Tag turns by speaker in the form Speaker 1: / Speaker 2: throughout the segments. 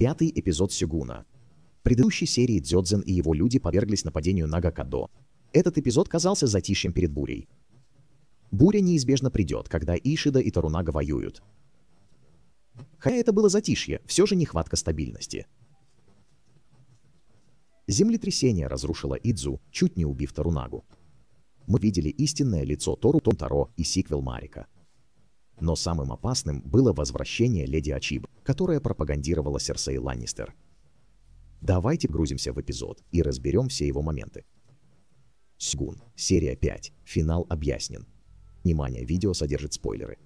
Speaker 1: Пятый эпизод Сюгуна. В предыдущей серии Дзёдзен и его люди подверглись нападению Нагакадо. Этот эпизод казался затишьем перед бурей. Буря неизбежно придет, когда Ишида и Тарунага воюют. Хотя это было затишье, все же нехватка стабильности. Землетрясение разрушило Идзу, чуть не убив Тарунагу. Мы видели истинное лицо Тору Тонтаро и сиквел Марика. Но самым опасным было возвращение леди Ачиб, которая пропагандировала Серсей Ланнистер. Давайте грузимся в эпизод и разберем все его моменты. Сгун. Серия 5. Финал объяснен. Внимание, видео содержит спойлеры.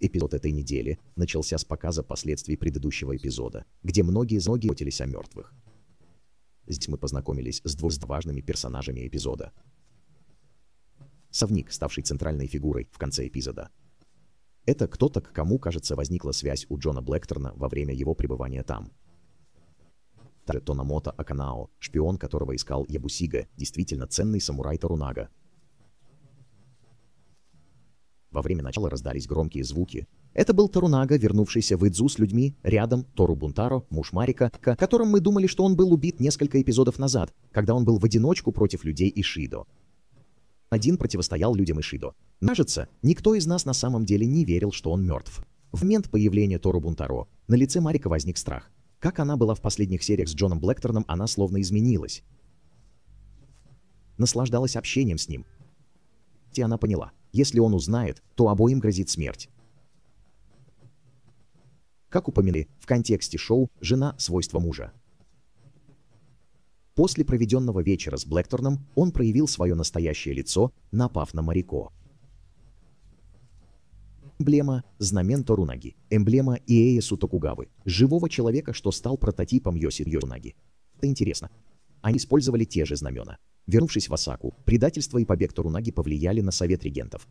Speaker 1: Эпизод этой недели начался с показа последствий предыдущего эпизода, где многие зноги ботились о мертвых. Здесь мы познакомились с двумя важными персонажами эпизода совник, ставший центральной фигурой в конце эпизода. Это кто-то, к кому, кажется, возникла связь у Джона Блэкторна во время его пребывания там. Также Тономото Аканао, шпион, которого искал Ябусига, действительно ценный самурай Тарунага. Во время начала раздались громкие звуки. Это был Тарунага, вернувшийся в Идзу с людьми, рядом Тору Бунтаро, муж Марика, к которым мы думали, что он был убит несколько эпизодов назад, когда он был в одиночку против людей Ишидо. Один противостоял людям Ишидо. Кажется, никто из нас на самом деле не верил, что он мертв. В момент появления Тору Бунтаро на лице Марика возник страх. Как она была в последних сериях с Джоном Блэкторном, она словно изменилась. Наслаждалась общением с ним. И она поняла, если он узнает, то обоим грозит смерть. Как упомянули, в контексте шоу «Жена – свойство мужа». После проведенного вечера с Блэкторном он проявил свое настоящее лицо, напав на моряко. Эмблема – знамен Торунаги, эмблема Иэйсу Токугавы, живого человека, что стал прототипом Йоси Йонаги. Это интересно. Они использовали те же знамена. Вернувшись в Осаку, предательство и побег Торунаги повлияли на Совет регентов.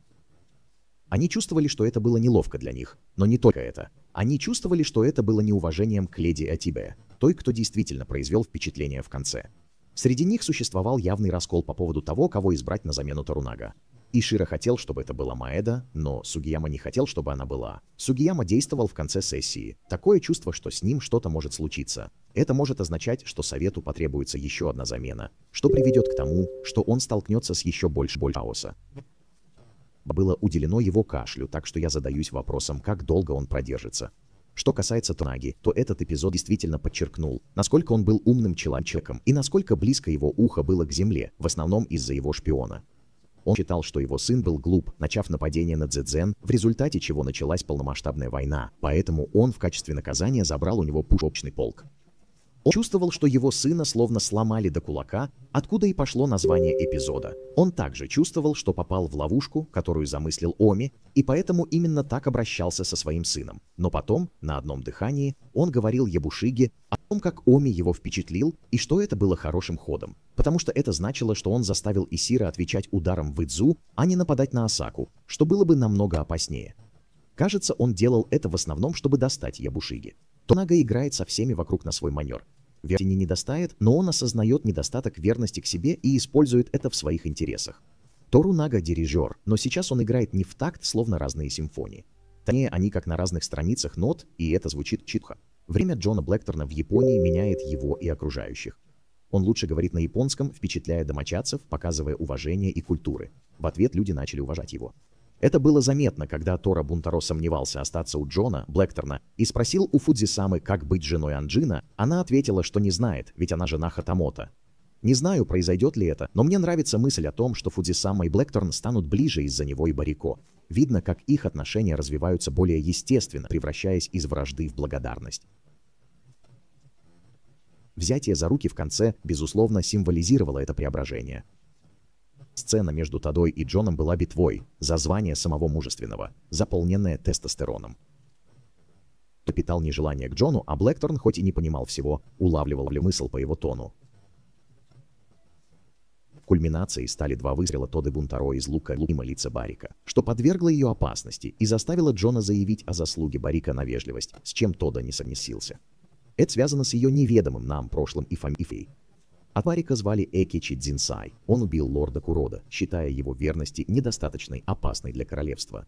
Speaker 1: Они чувствовали, что это было неловко для них, но не только это. Они чувствовали, что это было неуважением к леди Атибе, той, кто действительно произвел впечатление в конце. Среди них существовал явный раскол по поводу того, кого избрать на замену Тарунага. Ишира хотел, чтобы это была Маэда, но Сугияма не хотел, чтобы она была. Сугияма действовал в конце сессии. Такое чувство, что с ним что-то может случиться. Это может означать, что совету потребуется еще одна замена, что приведет к тому, что он столкнется с еще больше боль хаоса. Было уделено его кашлю, так что я задаюсь вопросом, как долго он продержится. Что касается Танаги, то этот эпизод действительно подчеркнул, насколько он был умным человеком и насколько близко его ухо было к земле, в основном из-за его шпиона. Он считал, что его сын был глуп, начав нападение на Дзэдзен, в результате чего началась полномасштабная война, поэтому он в качестве наказания забрал у него пушечный полк. Он чувствовал, что его сына словно сломали до кулака, откуда и пошло название эпизода. Он также чувствовал, что попал в ловушку, которую замыслил Оми, и поэтому именно так обращался со своим сыном. Но потом, на одном дыхании, он говорил Ебушиге о том, как Оми его впечатлил и что это было хорошим ходом, потому что это значило, что он заставил Исира отвечать ударом в Идзу, а не нападать на Асаку, что было бы намного опаснее. Кажется, он делал это в основном, чтобы достать Ябушиги. Тонага играет со всеми вокруг на свой манер. Верти не недостает, но он осознает недостаток верности к себе и использует это в своих интересах. Тору Нага дирижер, но сейчас он играет не в такт, словно разные симфонии. Точнее, они как на разных страницах нот, и это звучит читха. Время Джона Блэкторна в Японии меняет его и окружающих. Он лучше говорит на японском, впечатляя домочадцев, показывая уважение и культуры. В ответ люди начали уважать его. Это было заметно, когда Тора Бунтаро сомневался остаться у Джона Блэкторна и спросил у Фудзисамы, как быть женой Анджина, она ответила, что не знает, ведь она жена Хатамота. Не знаю, произойдет ли это, но мне нравится мысль о том, что Фудзисама и Блэкторн станут ближе из-за него и Барико. Видно, как их отношения развиваются более естественно, превращаясь из вражды в благодарность. Взятие за руки в конце, безусловно, символизировало это преображение. Сцена между Тадой и Джоном была битвой за звание самого мужественного, заполненное тестостероном. Капитал нежелание к Джону, а Блэкторн, хоть и не понимал всего, улавливал ли мысл по его тону. Кульминацией стали два выстрела Тоды Бунтаро из лука и лица Барика, что подвергло ее опасности и заставило Джона заявить о заслуге Барика на вежливость, с чем Тода не согласился. Это связано с ее неведомым нам прошлым и фамилией, Апарика звали Экичи Дзинсай. Он убил лорда Курода, считая его верности недостаточной опасной для королевства.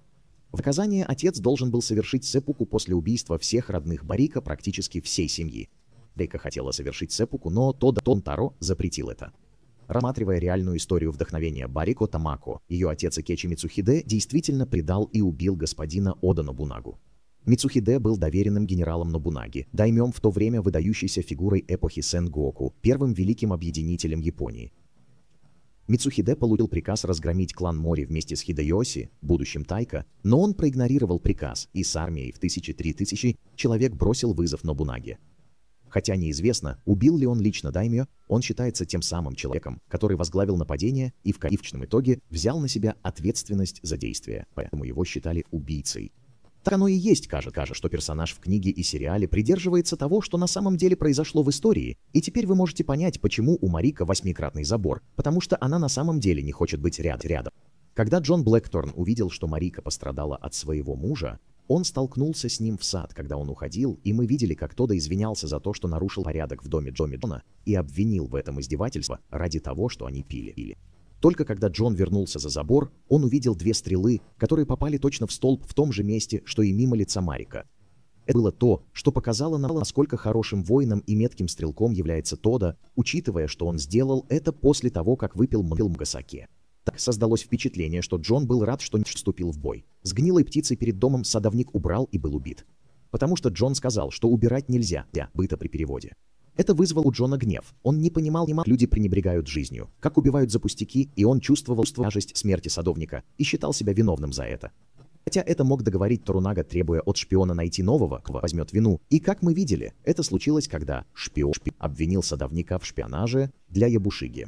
Speaker 1: В наказание отец должен был совершить сепуку после убийства всех родных Барика практически всей семьи. Дейка хотела совершить сепуку, но Тода Тонтаро запретил это. Рассматривая реальную историю вдохновения Барико Тамако, ее отец Икечи Мицухиде действительно предал и убил господина Ода Бунагу. Мицухиде был доверенным генералом Нобунаги, даймем в то время выдающейся фигурой эпохи Сен-Гоку, первым великим объединителем Японии. Мицухиде получил приказ разгромить клан Мори вместе с Хидеоси, будущим Тайка, но он проигнорировал приказ и с армией в 1003 тысячи человек бросил вызов Нобунаге. Хотя неизвестно, убил ли он лично Даймио, он считается тем самым человеком, который возглавил нападение и в конечном итоге взял на себя ответственность за действия, поэтому его считали убийцей. Так оно и есть, кажется, кажется, что персонаж в книге и сериале придерживается того, что на самом деле произошло в истории, и теперь вы можете понять, почему у Марика восьмикратный забор, потому что она на самом деле не хочет быть ряд рядом. Когда Джон Блэкторн увидел, что Марика пострадала от своего мужа, он столкнулся с ним в сад, когда он уходил, и мы видели, как Тодда извинялся за то, что нарушил порядок в доме Джоми Джона и обвинил в этом издевательство ради того, что они пили. Только когда Джон вернулся за забор, он увидел две стрелы, которые попали точно в столб в том же месте, что и мимо лица Марика. Это было то, что показало нам, насколько хорошим воином и метким стрелком является Тода, учитывая, что он сделал это после того, как выпил Мгасаке. Так создалось впечатление, что Джон был рад, что не вступил в бой. С гнилой птицей перед домом садовник убрал и был убит. Потому что Джон сказал, что убирать нельзя, быта при переводе. Это вызвало у Джона гнев. Он не понимал, как люди пренебрегают жизнью, как убивают за пустяки, и он чувствовал тяжесть смерти садовника и считал себя виновным за это. Хотя это мог договорить Торунага, требуя от шпиона найти нового, кто возьмет вину. И как мы видели, это случилось, когда шпион шпи обвинил садовника в шпионаже для Ябушиги.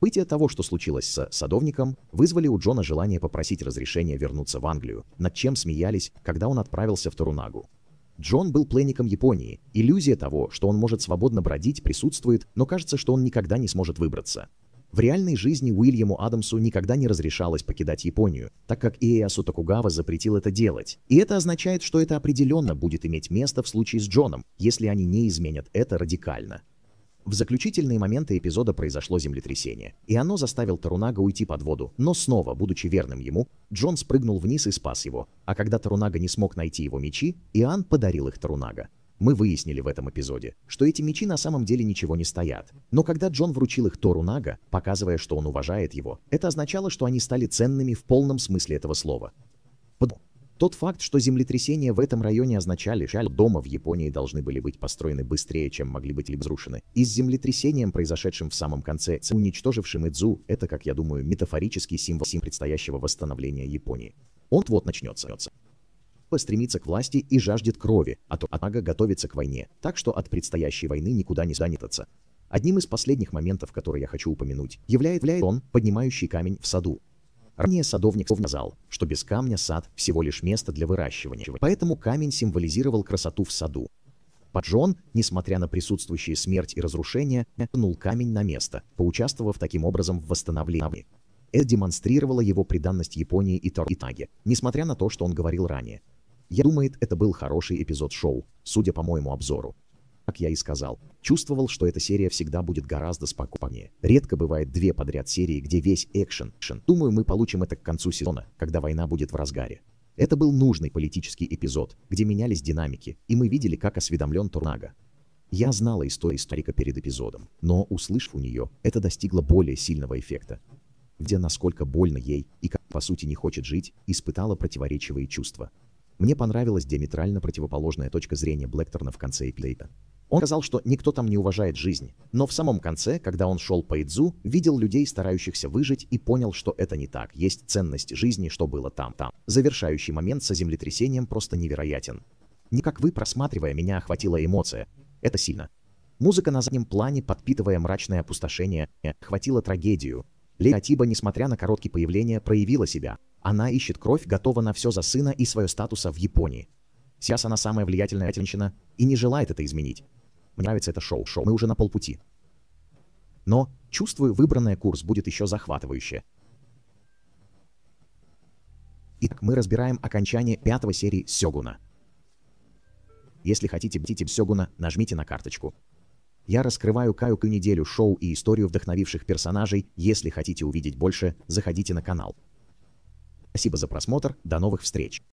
Speaker 1: Бытие того, что случилось с садовником, вызвали у Джона желание попросить разрешения вернуться в Англию, над чем смеялись, когда он отправился в Торунагу. Джон был пленником Японии. Иллюзия того, что он может свободно бродить, присутствует, но кажется, что он никогда не сможет выбраться. В реальной жизни Уильяму Адамсу никогда не разрешалось покидать Японию, так как Иэясу Токугава запретил это делать. И это означает, что это определенно будет иметь место в случае с Джоном, если они не изменят это радикально. В заключительные моменты эпизода произошло землетрясение, и оно заставило Тарунага уйти под воду, но снова, будучи верным ему, Джон спрыгнул вниз и спас его, а когда Тарунага не смог найти его мечи, Иоанн подарил их Тарунага. Мы выяснили в этом эпизоде, что эти мечи на самом деле ничего не стоят. Но когда Джон вручил их Тору Нага, показывая, что он уважает его, это означало, что они стали ценными в полном смысле этого слова. Под... Тот факт, что землетрясения в этом районе означали, что дома в Японии должны были быть построены быстрее, чем могли быть либо разрушены. И с землетрясением, произошедшим в самом конце, уничтожившим Идзу, это, как я думаю, метафорический символ сим предстоящего восстановления Японии. Он вот начнется. постремится к власти и жаждет крови, а то Атага готовится к войне, так что от предстоящей войны никуда не занятаться. Одним из последних моментов, который я хочу упомянуть, является он, поднимающий камень в саду. Ранее садовник сказал, что без камня сад всего лишь место для выращивания, поэтому камень символизировал красоту в саду. Паджон, несмотря на присутствующие смерть и разрушения, вернул камень на место, поучаствовав таким образом в восстановлении. Это демонстрировало его преданность Японии и Таге, несмотря на то, что он говорил ранее. Я думает, это был хороший эпизод шоу, судя по моему обзору. Как я и сказал, чувствовал, что эта серия всегда будет гораздо спокойнее. Редко бывает две подряд серии, где весь экшен. Думаю, мы получим это к концу сезона, когда война будет в разгаре. Это был нужный политический эпизод, где менялись динамики, и мы видели, как осведомлен Турнага. Я знала историю историка перед эпизодом, но, услышав у нее, это достигло более сильного эффекта. Где насколько больно ей и как, по сути, не хочет жить, испытала противоречивые чувства. Мне понравилась диаметрально противоположная точка зрения Блэкторна в конце эпизода. Он сказал, что никто там не уважает жизнь, но в самом конце, когда он шел по Идзу, видел людей, старающихся выжить, и понял, что это не так, есть ценность жизни, что было там-там. Завершающий момент со землетрясением просто невероятен. Не как вы, просматривая меня, охватила эмоция. Это сильно. Музыка на заднем плане, подпитывая мрачное опустошение, охватила трагедию. Лея Атиба, несмотря на короткие появления, проявила себя. Она ищет кровь, готова на все за сына и свое статуса в Японии. Сейчас она самая влиятельная женщина и не желает это изменить. Мне нравится это шоу. Шоу. Мы уже на полпути. Но, чувствую, выбранный курс будет еще захватывающе. Итак, мы разбираем окончание пятого серии Сёгуна. Если хотите бить Сёгуна, нажмите на карточку. Я раскрываю Каюку неделю шоу и историю вдохновивших персонажей. Если хотите увидеть больше, заходите на канал. Спасибо за просмотр, до новых встреч.